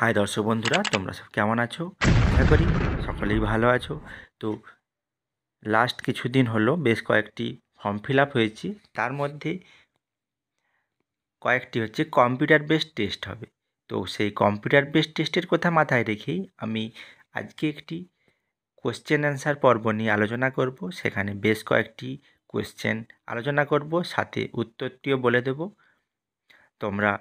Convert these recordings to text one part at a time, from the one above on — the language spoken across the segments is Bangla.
হাই দর্শক বন্ধুরা তোমরা সব কেমন আছো আশা করি সকলেই ভালো আছো তো লাস্ট কিছুদিন হলো বেশ কয়েকটি ফর্ম ফিল আপ হয়েছে তার মধ্যে কয়েকটি হচ্ছে কম্পিউটার বেসড টেস্ট হবে তো সেই কম্পিউটার বেসড টেস্টের কথা মাথায় রেখেই আমি আজকে একটি কোশ্চেন অ্যান্সার পর্ব নিয়ে আলোচনা করব সেখানে বেশ কয়েকটি কোশ্চেন আলোচনা করব সাথে উত্তরটিও বলে দেব তোমরা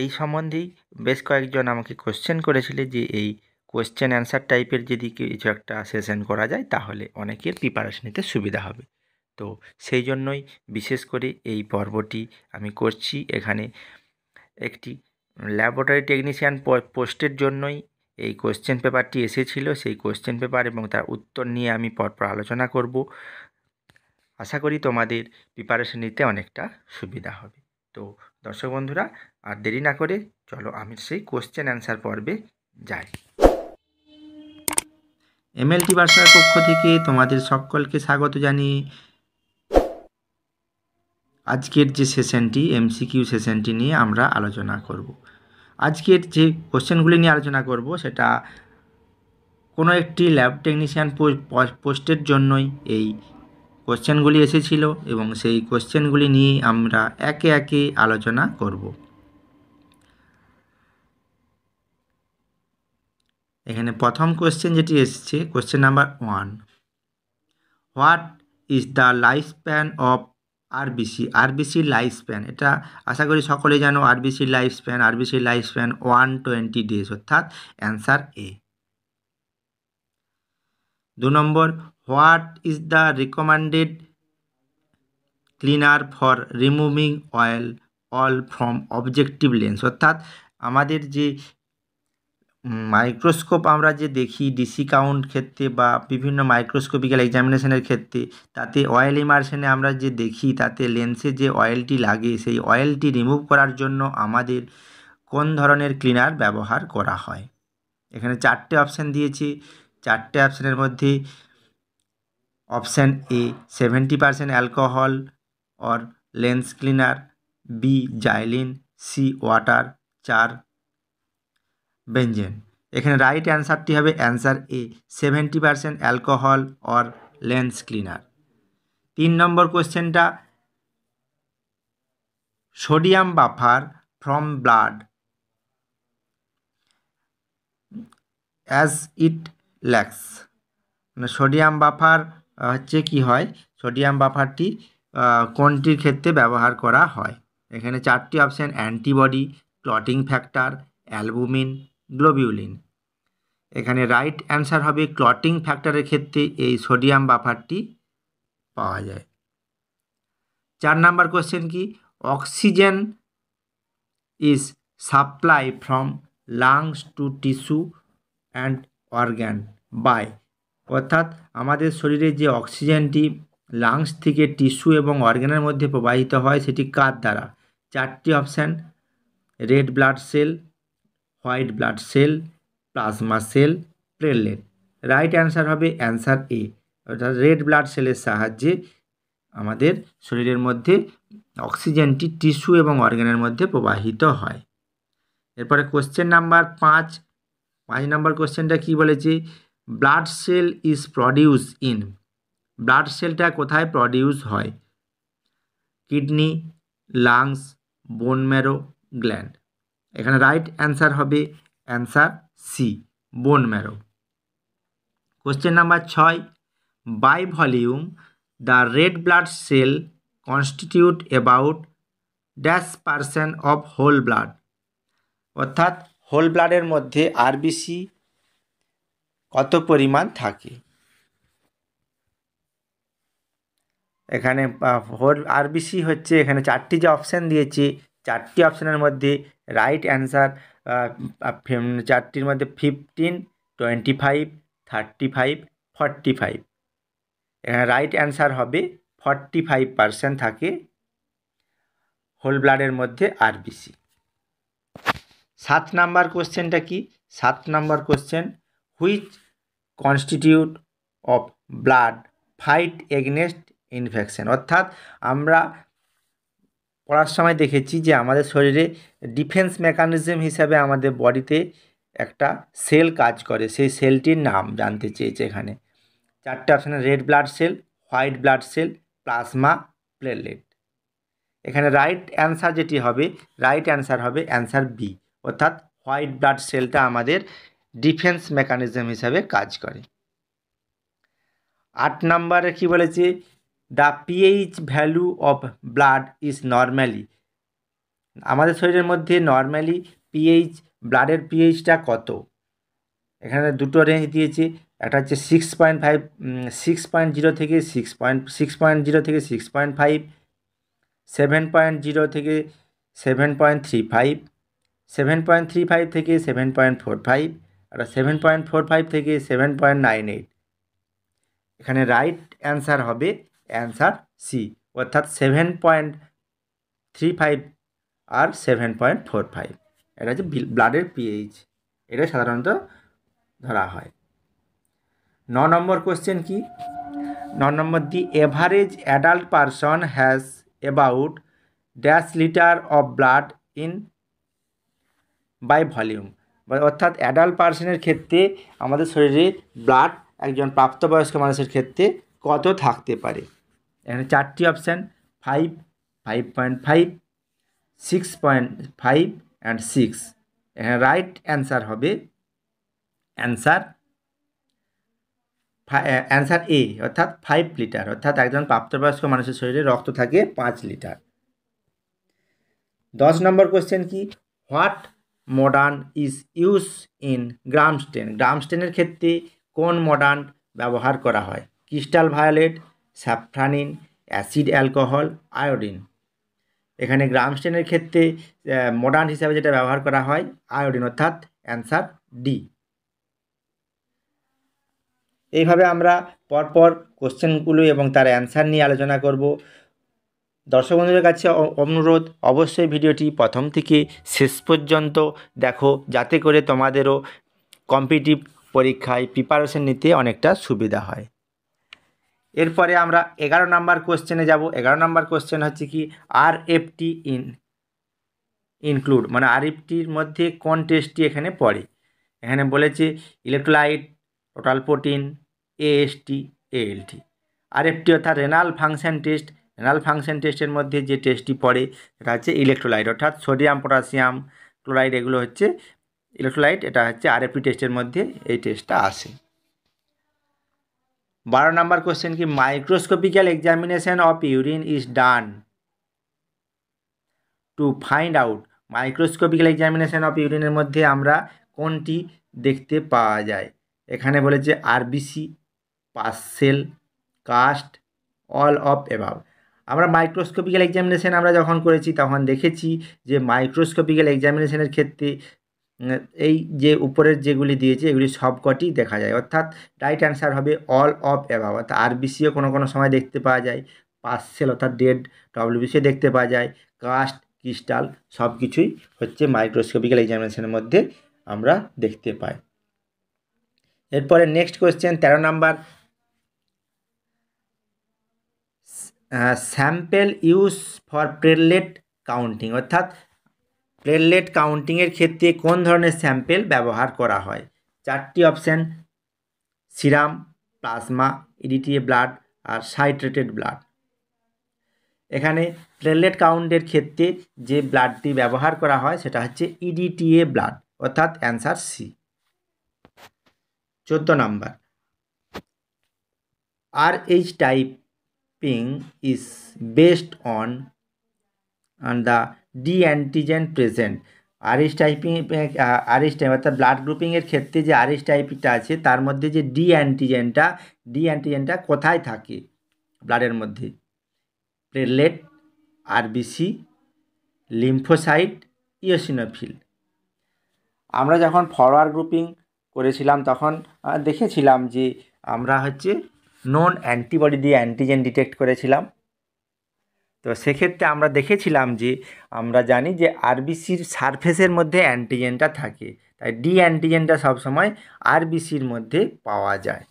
এই সম্বন্ধেই বেশ কয়েকজন আমাকে কোশ্চেন করেছিলে যে এই কোয়েশ্চেন অ্যান্সার টাইপের যদি কিছু একটা সেশন করা যায় তাহলে অনেকের প্রিপারেশন নিতে সুবিধা হবে তো সেই জন্যই বিশেষ করে এই পর্বটি আমি করছি এখানে একটি ল্যাবরেটরি টেকনিশিয়ান পোস্টের জন্যই এই কোয়েশ্চেন পেপারটি এসেছিল সেই কোয়েশ্চেন পেপার এবং তার উত্তর নিয়ে আমি পরপর আলোচনা করব আশা করি তোমাদের প্রিপারেশন নিতে অনেকটা সুবিধা হবে তো দর্শক বন্ধুরা আর দেরি না করে চলো আমি সেই কোশ্চেন অ্যান্সার পর্বে যাই এমএলটি বার্সার পক্ষ থেকে তোমাদের সকলকে স্বাগত জানিয়ে আজকের যে সেশনটি এমসিকিউ সেশনটি নিয়ে আমরা আলোচনা করব আজকের যে কোশ্চেনগুলি নিয়ে আলোচনা করব সেটা কোনো একটি ল্যাব টেকনিশিয়ান পোস্টের জন্যই এই কোশ্চেনগুলি এসেছিল এবং সেই কোশ্চেনগুলি নিয়ে আমরা একে একে আলোচনা করব এখানে প্রথম কোশ্চেন যেটি এসছে question number one what is the life span of RBC আরবিসির লাইফ স্প্যান এটা আশা করি সকলে জানো RBC life span RBC life span one twenty days অর্থাৎ অ্যান্সার এ দু নম্বর what is the recommended cleaner for removing oil all from objective lens অর্থাৎ আমাদের যে মাইক্রোস্কোপ আমরা যে দেখি ডিসি কাউন্ট ক্ষেত্রে বা বিভিন্ন মাইক্রোস্কোপিক্যাল এক্সামিনেশনের ক্ষেত্রে তাতে অয়েল ইমার্শনে আমরা যে দেখি তাতে লেন্সে যে অয়েলটি লাগে সেই অয়েলটি রিমুভ করার জন্য আমাদের কোন ধরনের ক্লিনার ব্যবহার করা হয় এখানে চারটে অপশান দিয়েছি চারটে অপশানের মধ্যে option A seventy percent alcohol or lens cleaner B xylene C water চার বেঞ্জেন এখানে রাইট অ্যান্সারটি হবে answer A seventy percent alcohol or lens cleaner তিন নম্বর কোশ্চেনটা sodium buffer from blood as it lacks sodium buffer হচ্ছে কি হয় সোডিয়াম বাফারটি কোনটির ক্ষেত্রে ব্যবহার করা হয় এখানে চারটি option antibody clotting factor albumin globulin এখানে রাইট অ্যান্সার হবে ক্লটিং ফ্যাক্টরের ক্ষেত্রে এই সোডিয়াম বাফারটি পাওয়া যায় চার নাম্বার কোয়েশ্চেন কি oxygen is supply from lungs to tissue and organ by অর্থাৎ আমাদের শরীরে যে অক্সিজেনটি লাংস থেকে টিস্যু এবং অর্গ্যানের মধ্যে প্রবাহিত হয় সেটি কার দ্বারা চারটি option red blood cell white blood cell plasma cell platelet right answer হবে অ্যান্সার এ অর্থাৎ রেড ব্লাড সেলের সাহায্যে আমাদের শরীরের মধ্যে অক্সিজেনটি টিস্যু এবং অর্গ্যানের মধ্যে প্রবাহিত হয় এরপরে কোশ্চেন নাম্বার পাঁচ পাঁচ নাম্বার কোশ্চেনটা কি বলেছে blood cell is produce in blood সেলটা কোথায় প্রডিউস হয় kidney lungs bone marrow gland এখানে রাইট অ্যান্সার হবে answer C bone marrow question number ছয় by volume the red blood cell constitute about dash percent of whole blood অর্থাৎ হোল ব্লাডের মধ্যে আরবিসি কত পরিমাণ থাকে এখানে ফোর আরবিসি হচ্ছে এখানে চারটি যে অপশান দিয়েছি চারটি অপশানের মধ্যে রাইট অ্যান্সার চারটির মধ্যে fifteen twenty five thirty five forty five এখানে রাইট অ্যান্সার হবে ফর্টি ফাইভ পার্সেন্ট থাকে হোল ব্লাডের মধ্যে আরবিসি সাত নাম্বার কোশ্চেনটা কি সাত number question which constitute of blood fight against infection অর্থাৎ আমরা পড়ার সময় দেখেছি যে আমাদের শরীরে ডিফেন্স মেকানিজম হিসাবে আমাদের বডিতে একটা সেল কাজ করে সেই সেলটির নাম জানতে চেয়েছে এখানে চারটে অপশানে red blood cell white blood cell plasma platelet এখানে রাইট অ্যান্সার যেটি হবে রাইট অ্যান্সার হবে অ্যান্সার বি অর্থাৎ হোয়াইট ব্লাড সেলটা আমাদের ডিফেন্স মেকানিজম হিসাবে কাজ করে আট নম্বরে কি বলেছে the pH value of blood is normally আমাদের শরীরের মধ্যে নর্ম্যালি পিএইচ ব্লাডের পিএইচটা কত এখানে দুটো রেঞ্জ দিয়েছে একটা হচ্ছে six point five six point zero থেকে six point six point zero থেকে six point five seven point zero থেকে seven point three five seven point three five থেকে সেভেন পয়েন্ট ফোর ফাইভ এটা সেভেন পয়েন্ট ফোর ফাইভ থেকে সেভেন পয়েন্ট নাইন এইট এখানে রাইট অ্যান্সার হবে অ্যান্সার সি অর্থাৎ সেভেন পয়েন্ট থ্রি ফাইভ আর সেভেন পয়েন্ট ফোর ফাইভ এটা হচ্ছে ব্লাডের পিএইচ এটা সাধারণত ধরা হয় ন নম্বর কোশ্চেন কি ন number the average adult person has about dash litre of blood in by volume মানে অর্থাৎ অ্যাডাল্ট পার্সনের ক্ষেত্রে আমাদের শরীরে ব্লাড একজন প্রাপ্তবয়স্ক মানুষের ক্ষেত্রে কত থাকতে পারে এখানে চারটি option five five point five six point five and six এখানে রাইট অ্যান্সার হবে অ্যান্সার অ্যান্সার এ অর্থাৎ ফাইভ লিটার অর্থাৎ একজন প্রাপ্তবয়স্ক মানুষের শরীরে রক্ত থাকে পাঁচ লিটার দশ নম্বর কোয়েশ্চেন কি হোয়াট মডার্ন ইজ ইউজ ইন গ্রামস্টেন গ্রামস্টেনের ক্ষেত্রে কোন মডার্ন ব্যবহার করা হয় crystal violet safranin acid alcohol iodine এখানে গ্রামস্টেনের ক্ষেত্রে মডার্ন হিসাবে যেটা ব্যবহার করা হয় আয়োডিন অর্থাৎ অ্যান্সার ডি এইভাবে আমরা পরপর কোশ্চেনগুলো এবং তার অ্যান্সার নিয়ে আলোচনা করব দর্শক বন্ধুদের কাছে অনুরোধ অবশ্যই ভিডিওটি প্রথম থেকে শেষ পর্যন্ত দেখো যাতে করে তোমাদেরও কম্পিটিভ পরীক্ষায় প্রিপারেশন নিতে অনেকটা সুবিধা হয় এরপরে আমরা এগারো নাম্বার কোশ্চেনে যাব এগারো নাম্বার কোশ্চেন হচ্ছে কি আর এফটি ইন ইনক্লুড মানে আর এফটির মধ্যে কোন টেস্টটি এখানে পড়ে এখানে বলেছে electrolyte total protein AST ALT আর এফটি অর্থাৎ renal function test renal function টেস্টের মধ্যে যে টেস্টটি পড়ে সেটা হচ্ছে ইলেকট্রোলাইট অর্থাৎ সোডিয়াম পটাশিয়াম ক্লোরাইড এগুলো হচ্ছে ইলেকট্রোলাইট এটা হচ্ছে আরএফপি টেস্টের মধ্যে এই টেস্টটা আসে বারো নাম্বার কোশ্চেন কি microscopical examination of urine is done to find out microscopical examination of ইউরিনের মধ্যে আমরা কোনটি দেখতে পাওয়া যায় এখানে বলেছে RBC pus cell cast all of about আমরা মাইক্রোস্কোপিক্যাল এক্সামিনেশান আমরা যখন করেছি তখন দেখেছি যে মাইক্রোস্কোপিক্যাল এক্সামিনেশানের ক্ষেত্রে এই যে উপরের যেগুলি দিয়েছে এগুলি সবকটি দেখা যায় অর্থাৎ রাইট অ্যান্সার হবে অল অফ অ্যাবাব অর্থাৎ আরবিসিও কোনো কোনো সময় দেখতে পাওয়া যায় পার্সেল অর্থাৎ ডেড ডব্লিউবিসিও দেখতে পাওয়া যায় কাস্ট ক্রিস্টাল সব কিছুই হচ্ছে মাইক্রোস্কোপিক্যাল এক্সামিনেশানের মধ্যে আমরা দেখতে পাই এরপরে নেক্সট কোয়েশ্চেন তেরো number sample use for platelet counting অর্থাৎ প্লেটলেট কাউন্টিংয়ের ক্ষেত্রে কোন ধরনের স্যাম্পেল ব্যবহার করা হয় চারটি option serum plasma EDTA blood আর সাইট্রেটেড ব্লাড এখানে প্লেটলেট কাউন্টের ক্ষেত্রে যে ব্লাডটি ব্যবহার করা হয় সেটা হচ্ছে ইডিটিএ ব্লাড অর্থাৎ অ্যান্সার সি চোদ্দ number R H typing ping is based on and the d antigen present RS typing RS type অর্থাৎ ব্লাড গ্রুপিংয়ের ক্ষেত্রে যে আরএস টাইপটা আছে তার মধ্যে যে ডি অ্যান্টিজেনটা ডি অ্যান্টিজেনটা কোথায় থাকে ব্লাডের মধ্যে প্লেটলেট আরবিসি লিম্ফোসাইট ইওসিনোফিল আমরা যখন ফরওয়ার্ড গ্রুপিং করেছিলাম তখন দেখেছিলাম যে আমরা হচ্ছে নন অ্যান্টিবডি দিয়ে অ্যান্টিজেন ডিটেক্ট করেছিলাম তো সেক্ষেত্রে আমরা দেখেছিলাম যে আমরা জানি যে আরবিসির সারফেসের মধ্যে অ্যান্টিজেনটা থাকে তাই ডি অ্যান্টিজেনটা সবসময় আরবিসির মধ্যে পাওয়া যায়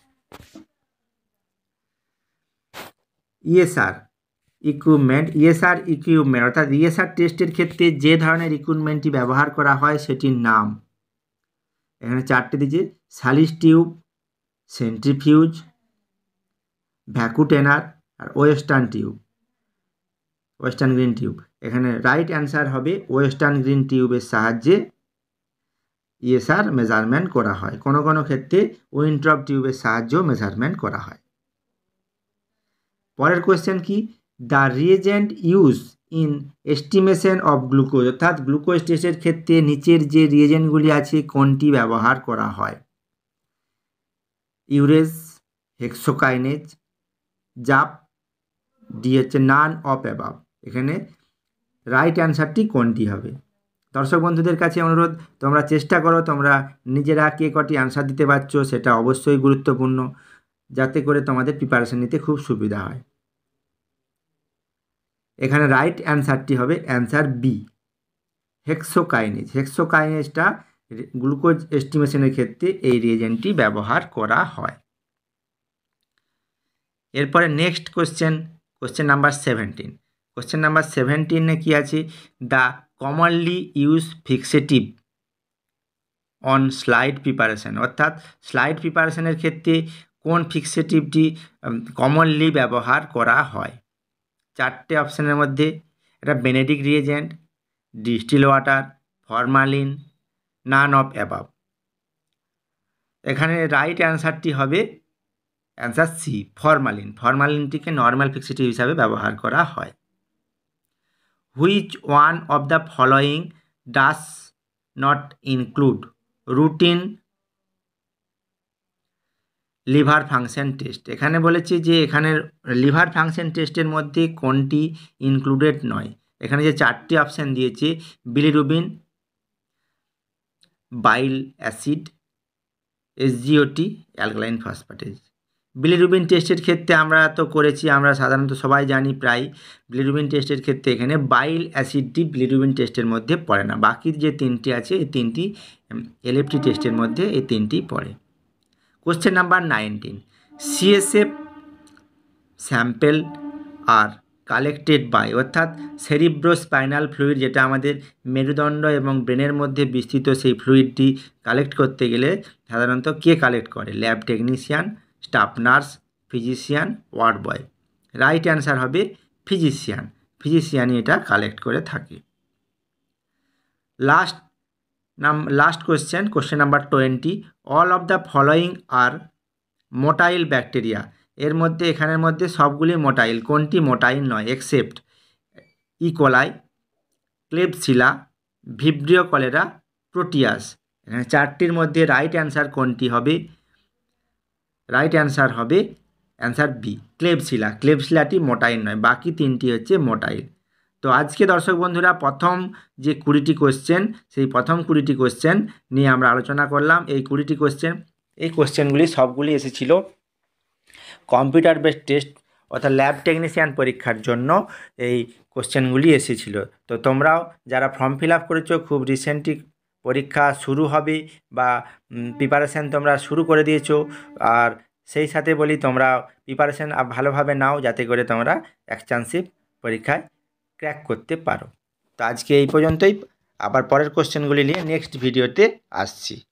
ইএসআর ইকুইপমেন্ট ইএসআর ইকুইপমেন্ট অর্থাৎ ইএসআর e টেস্টের ক্ষেত্রে যে ধরনের ইকুইপমেন্টটি ব্যবহার করা হয় সেটির নাম এখানে চারটে দিচ্ছে সালিস টিউব সেন্ট্রিফিউজ ভ্যাকুটেনার আর western tube western green tube এখানে রাইট অ্যান্সার হবে ওয়েস্টার্ন গ্রিন টিউবের সাহায্যে ইএসআর e মেজারমেন্ট করা হয় কোনো কোনো ক্ষেত্রে উইন্ট্রপ টিউবের সাহায্যেও মেজারমেন্ট করা হয় পরের কোয়েশ্চেন কি the reagent use in estimation of glucose অর্থাৎ গ্লুকোজ টেস্টের ক্ষেত্রে নিচের যে রিয়েজেন্টগুলি আছে কোনটি ব্যবহার করা হয় ইউরেস হেক্সোকাইনেজ জাপ ডি হচ্ছে নান অফ অ্যাবাব এখানে রাইট অ্যান্সারটি কোনটি হবে দর্শক বন্ধুদের কাছে অনুরোধ তোমরা চেষ্টা করো তোমরা নিজেরা কে কটি অ্যান্সার দিতে পারছো সেটা অবশ্যই গুরুত্বপূর্ণ যাতে করে তোমাদের প্রিপারেশান নিতে খুব সুবিধা হয় এখানে রাইট অ্যান্সারটি হবে অ্যান্সার বি হেক্সোকাইনেজ হেক্সোকাইনেজটা গ্লুকোজ এস্টিমেশনের ক্ষেত্রে এই রিয়েজেন্টটি ব্যবহার করা হয় এরপরে next question question number seventeen question number সেভেন্টিনে কী আছে the commonly use fixative on slide preparation অর্থাৎ স্লাইড প্রিপারেশানের ক্ষেত্রে কোন ফিক্সেটিভটি কমনলি ব্যবহার করা হয় চারটে অপশানের মধ্যে এটা Benedict reagent distil water formalin none of above এখানে রাইট অ্যান্সারটি হবে অ্যান্সার সি ফরমালিন ফরমালিনটিকে নর্মাল ফিক্সিটিভ হিসাবে ব্যবহার করা হয় which one of the following does not include routine liver function test এখানে বলেছি যে এখানে লিভার ফাংশন টেস্টের মধ্যে কোনটি ইনক্লুডেড নয় এখানে যে চারটি অপশান দিয়েছে bilirubin bile acid SGOT alkaline phosphatase bilirubin টেস্টের ক্ষেত্রে আমরা তো করেছি আমরা সাধারণত সবাই জানি প্রায় বিলিরুবিন টেস্টের ক্ষেত্রে এখানে বাইল অ্যাসিডটি বিলিরুবিন টেস্টের মধ্যে পড়ে না বাকি যে তিনটি আছে এই তিনটি এলএফটি টেস্টের মধ্যে এই তিনটি পড়ে question number nineteen CSF sample are collected by অর্থাৎ সেরিব্রো স্পাইনাল ফ্লুইড যেটা আমাদের মেরুদণ্ড এবং ব্রেনের মধ্যে বিস্তৃত সেই ফ্লুইডটি কালেক্ট করতে গেলে সাধারণত কে কালেক্ট করে lab technician staff nurse physician ward boy right answer হবে ফিজিশিয়ান ফিজিশিয়ানই এটা কালেক্ট করে থাকে লাস্ট নাম last question question number twenty all of the following are motile bacteria এর মধ্যে এখানের মধ্যে সবগুলি মোটাইল কোনটি মোটাইল নয় except E coli Klebsiella Vibrio cholerae Proteus এখানে চারটির মধ্যে রাইট অ্যান্সার কোনটি হবে রাইট অ্যান্সার হবে অ্যান্সার বি ক্লেবশিলা ক্লেবশিলাটি মোটাইল নয় বাকি তিনটি হচ্ছে মোটাইল তো আজকে দর্শক বন্ধুরা প্রথম যে কুড়িটি কোশ্চেন সেই প্রথম কুড়িটি কোশ্চেন নিয়ে আমরা আলোচনা করলাম এই কুড়িটি কোশ্চেন এই কোশ্চেনগুলি সবগুলি এসেছিল কম্পিউটার বেস টেস্ট অর্থাৎ ল্যাব টেকনিশিয়ান পরীক্ষার জন্য এই কোশ্চেনগুলি এসেছিল তো তোমরাও যারা ফর্ম ফিল আপ করেছো খুব রিসেন্টলি পরীক্ষা শুরু হবে বা প্রিপারেশান তোমরা শুরু করে দিয়েছ আর সেই সাথে বলি তোমরা প্রিপারেশান ভালোভাবে নাও যাতে করে তোমরা এক পরীক্ষায় ক্র্যাক করতে পারো তো আজকে এই পর্যন্তই আবার পরের কোশ্চেনগুলি নিয়ে নেক্সট ভিডিওতে আসছি